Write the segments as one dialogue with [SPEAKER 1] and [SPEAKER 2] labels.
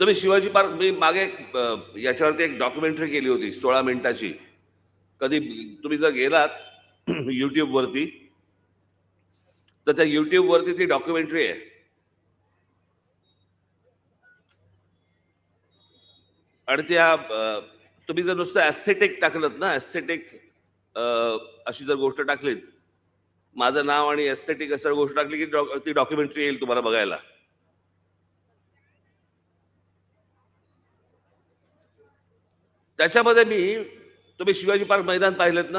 [SPEAKER 1] तर मी शिवाजी पार्क मी मागे याच्यावरती एक डॉक्युमेंटरी केली होती सोळा मिनिटाची कधी तुम्ही जर गेलात युट्यूबवरती तर त्या युट्यूबवरती ती डॉक्युमेंटरी आहे आणि त्या तुम्ही जर नुसतं एस्थेटिक टाकलं ना एस्थेटिक अशी जर गोष्ट टाकलीत माझं नाव आणि एस्थेटिक असं गोष्ट टाकली की ती डॉक्युमेंटरी येईल तुम्हाला बघायला त्याच्यामध्ये मी तुम्ही शिवाजी पार्क मैदान पाहिलेत ना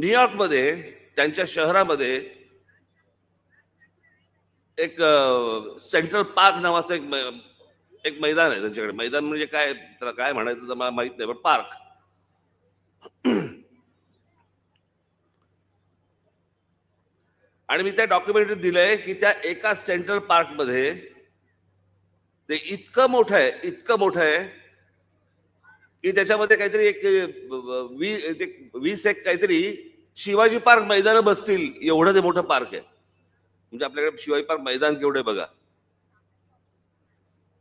[SPEAKER 1] न्यूयॉर्कमध्ये त्यांच्या शहरामध्ये एक सेंट्रल पार्क नावाचं एक एक मैदान आहे त्यांच्याकडे मैदान म्हणजे काय काय म्हणायचं तर मला माहित नाही पण पार्क आणि मी त्या डॉक्युमेंटरी दिलंय की त्या एका सेंट्रल पार्कमध्ये ते इतकं मोठं आहे इतकं मोठं आहे की त्याच्यामध्ये काहीतरी एक वी वीस एक काहीतरी शिवाजी पार्क मैदान बसतील एवढं ते मोठं पार्क आहे म्हणजे आपल्याकडे शिवाजी पार्क मैदान केवढे बघा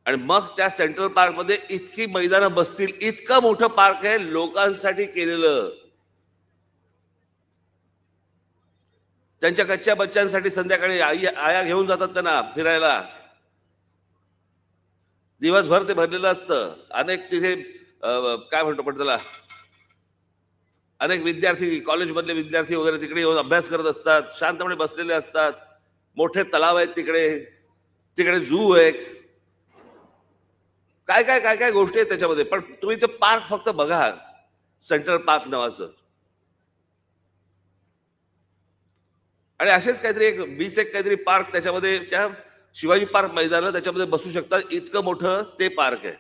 [SPEAKER 1] आणि मग त्या सेंट्रल पार्क मध्ये इतकी मैदानं बसतील इतकं मोठं पार्क आहे लोकांसाठी केलेलं त्यांच्या कच्च्या बच्चांसाठी संध्याकाळी आई आया घेऊन जातात त्यांना फिरायला दिवसभर ते भरलेलं असतं अनेक तिथे काय म्हणतो पण त्याला अनेक विद्यार्थी कॉलेजमधले विद्यार्थी वगैरे तिकडे येऊन अभ्यास करत असतात शांतपणे बसलेले असतात मोठे तलाव आहेत तिकडे तिकडे झू आहे काय काय काय काय गोष्टी आहेत त्याच्यामध्ये पण तुम्ही ते पार्क फक्त बघा सेंट्रल पार्क नावाचं आणि असेच काहीतरी एक बीस एक काहीतरी पार्क त्याच्यामध्ये त्या शिवाजी पार्क मैदान त्याच्यामध्ये बसू शकतात इतकं मोठं ते पार्क आहे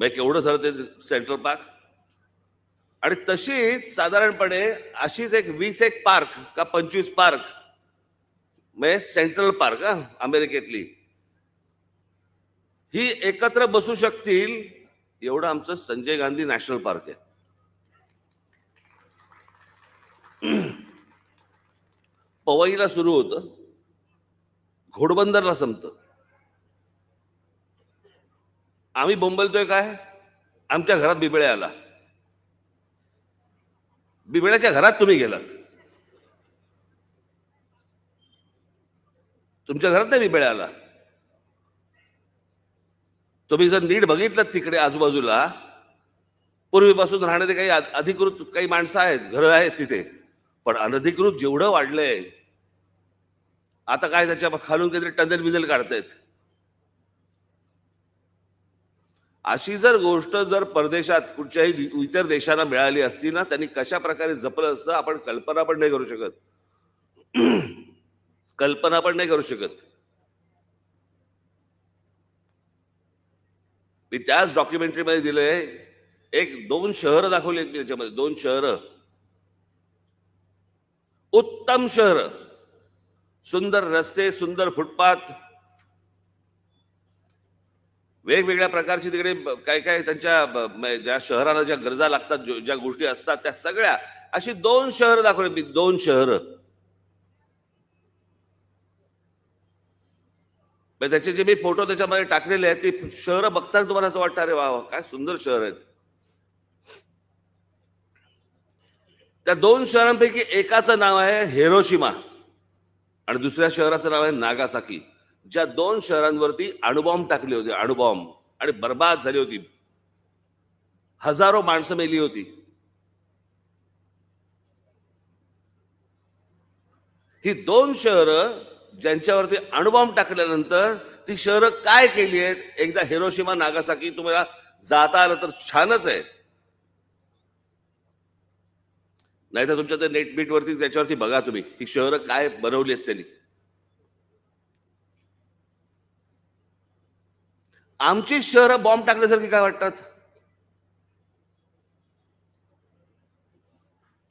[SPEAKER 1] मग एवढं झालं ते सेंट्रल पार्क आणि तशीच साधारणपणे अशीच एक वीस एक पार्क का पंचवीस पार्क मग म्हणजे सेंट्रल पार्क हा अमेरिकेतली ही एकत्र बसू शकतील एवढं आमचं संजय गांधी नॅशनल पार्क आहे पवईला सुरू होतं घोडबंदरला संपत आम्ही बोंबलतोय काय आमच्या घरात बिबळ्या आला बिबळ्याच्या घरात तुम्ही गेलात तुमच्या घरात नाही बिबळ्या आला तुम्ही जर नीट बघितलं तिकडे आजूबाजूला पूर्वीपासून राहणारे काही अधिकृत काही माणसं आहेत घरं आहेत तिथे पण अनधिकृत जेवढं वाढलंय आता काय त्याच्या खालून काहीतरी टंदेल बिजल काढतायत अशी जर गोष्ट जर परदेशात कुठच्याही इतर देशांना मिळाली असती ना त्यांनी कशा प्रकारे जपलं असतं आपण कल्पना पण नाही करू शकत कल्पना पण नाही करू शकत मी त्याच डॉक्युमेंटरीमध्ये दिले एक दोन शहर दाखवली आहेत त्याच्यामध्ये दोन शहर उत्तम शहरं सुंदर रस्ते सुंदर फुटपाथ वेगवेगळ्या प्रकारची तिकडे काय काय त्यांच्या ज्या शहराला ज्या गरजा लागतात ज्या गोष्टी असतात त्या सगळ्या अशी दोन शहर दाखवले मी दोन शहर त्याचे जे मी फोटो त्याच्यामध्ये टाकलेले आहेत ती शहरं बघताना तुम्हाला असं वाटतं अरे वा काय सुंदर शहर आहेत त्या दोन शहरांपैकी एकाचं नाव आहे हेरोशिमा आणि दुसऱ्या शहराचं नाव आहे नागासाकी ज्या दोन शहरांवरती अणुबॉम्ब टाकले होते अणुबॉम्ब आणि बर्बाद झाली होती हजारो माणसं मेली होती ही दोन शहरं ज्यांच्यावरती अणुबॉम्ब टाकल्यानंतर ती शहरं काय केली आहेत एकदा हिरोशिमा नागासाकी तुम्हाला जाता आलं तर छानच आहे नाहीतर तुमच्या त्या वरती त्याच्यावरती बघा तुम्ही ही शहरं काय बनवली आहेत त्यांनी आमची शहरं बॉम्ब टाकल्यासारखी काय वाटतात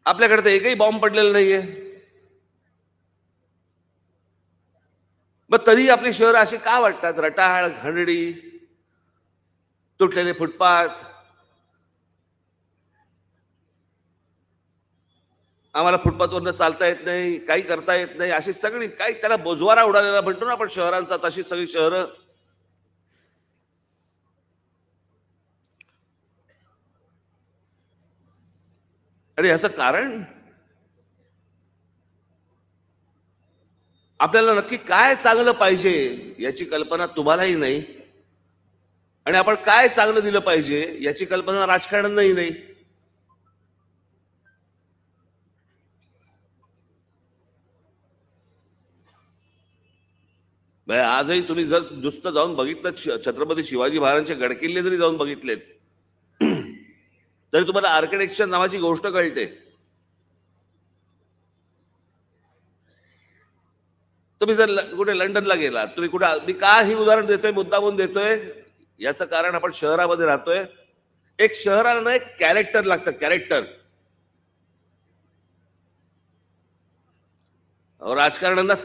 [SPEAKER 1] आपल्याकडे तर एकही बॉम्ब पडलेला नाहीये मग तरी आपली शहर अशी का वाटतात रटाळ घंडडी तुटलेले फुटपाथ आम्हाला फुटपाथवरनं चालता येत नाही काही करता येत नाही अशी सगळी काही त्याला बोजवारा उडालेला म्हणतो ना आपण शहरांचा तशी सगळी शहरं आणि ह्याचं कारण आपल्याला नक्की काय चांगलं पाहिजे याची कल्पना तुम्हालाही नाही आणि आपण काय चांगलं दिलं पाहिजे याची कल्पना राजकारणांनाही नाही म्हणजे आजही तुम्ही जर नुसतं जाऊन बघितलं छत्रपती शिवाजी महाराजांचे गडकिल्ले जरी जाऊन बघितलेत तरी तुम्हाला आर्किटेक्चर नावाची गोष्ट कळते तुम्ही जर कुठे लंडनला गेला तुम्ही कुठे मी का ही उदाहरण देतोय मुद्दामून देतोय याचं कारण आपण शहरामध्ये राहतोय एक शहराला ना एक कॅरेक्टर लागतं कॅरेक्टर राजकारणांनाच